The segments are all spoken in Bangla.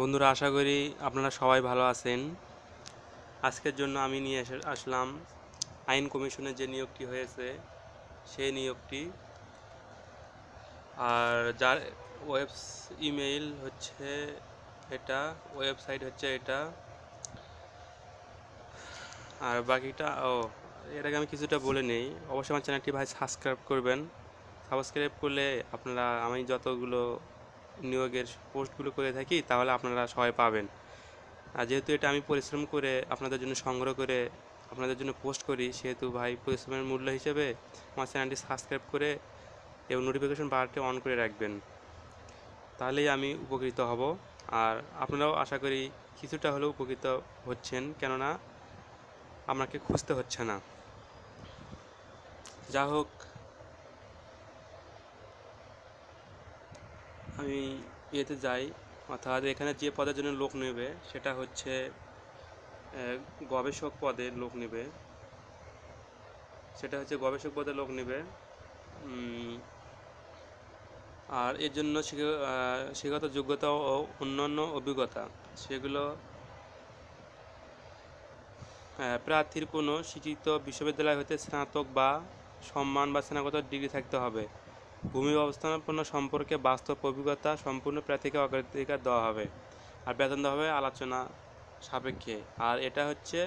বন্ধুরা আশা করি আপনারা সবাই ভালো আছেন আজকের জন্য আমি নিয়ে আসলাম আইন কমিশনের যে নিয়োগটি হয়েছে সেই নিয়োগটি আর যার ওয়েবস ইমেইল হচ্ছে এটা ওয়েবসাইট হচ্ছে এটা আর বাকিটা ও এটাকে আমি কিছুটা বলে নেই অবশ্যই আমার চ্যানেলটি ভাই সাবস্ক্রাইব করবেন সাবস্ক্রাইব করলে আপনারা আমি যতগুলো নিয়োগের পোস্টগুলো করে থাকি তাহলে আপনারা সবাই পাবেন আর যেহেতু এটা আমি পরিশ্রম করে আপনাদের জন্য সংগ্রহ করে আপনাদের জন্য পোস্ট করি সেহেতু ভাই পরিশ্রমের মূল্য হিসেবে আমার চ্যানেলটি সাবস্ক্রাইব করে এবং নোটিফিকেশন বারটি অন করে রাখবেন তাহলেই আমি উপকৃত হব আর আপনারাও আশা করি কিছুটা হলেও উপকৃত হচ্ছেন কেননা আমাকে খুঁজতে হচ্ছে না যা হোক আমি ইয়েতে যাই অর্থাৎ এখানে যে পদের জন্য লোক নেবে সেটা হচ্ছে গবেষক পদে লোক নেবে সেটা হচ্ছে গবেষক পদে লোক নেবে আর এর জন্য শিক্ষাগত যোগ্যতা ও অন্যান্য অভিজ্ঞতা সেগুলো প্রার্থীর কোনো শিক্ষিত বিশ্ববিদ্যালয় হতে স্নাতক বা সম্মান বা স্নাতকোত্তর ডিগ্রি থাকতে হবে ভূমি ব্যবস্থাপনা সম্পর্কে বাস্তব অভিজ্ঞতা সম্পূর্ণ প্রার্থীকে অগ্রাধিকার দেওয়া হবে আর বেতন দেওয়া হবে আলোচনা সাপেক্ষে আর এটা হচ্ছে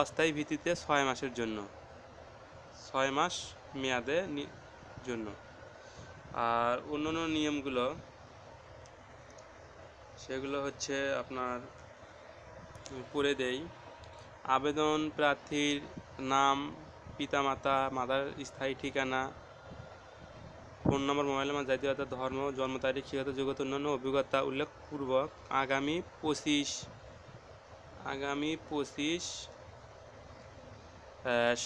অস্থায়ী ভিত্তিতে ছয় মাসের জন্য ছয় মাস মেয়াদে জন্য আর অন্য অন্য নিয়মগুলো সেগুলো হচ্ছে আপনার করে দেই আবেদন প্রার্থীর নাম পিতামাতা মাতার স্থায়ী ঠিকানা ফোন নম্বর মোবাইল নাম্বার জাতীয়তা ধর্ম জন্ম তারিখ শিক্ষাগত যোগ্যতা অন্যান্য অভিজ্ঞতা উল্লেখপূর্বক আগামী পঁচিশ আগামী পঁচিশ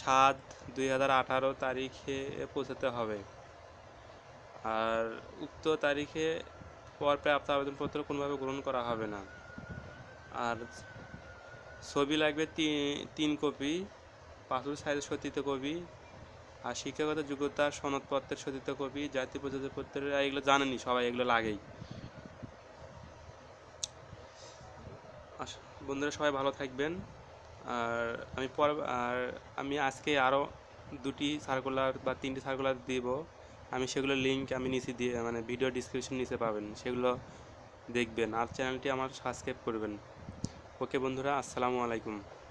সাত দুই হাজার আঠারো তারিখে পৌঁছাতে হবে আর উক্ত তারিখে পর প্রাপ্ত আবেদনপত্র কোনোভাবে গ্রহণ করা হবে না আর ছবি লাগবে তিন তিন কপি পাসপোর্ট সাইজ সত্যিতে কপি আর শিক্ষাগত যোগ্যতা সনদপত্রের সতীত কপি জাতীয় প্রজাতিপত্রের এগুলো জানেনি সবাই এগুলো লাগেই বন্ধুরা সবাই ভালো থাকবেন আর আমি পর আর আমি আজকে আরও দুটি সার্কুলার বা তিনটি সার্কুলার দিব আমি সেগুলো লিঙ্ক আমি নিচে দিয়ে মানে ভিডিও ডিসক্রিপশন নিচে পাবেন সেগুলো দেখবেন আর চ্যানেলটি আমার সাবস্ক্রাইব করবেন ওকে বন্ধুরা আসসালামু আলাইকুম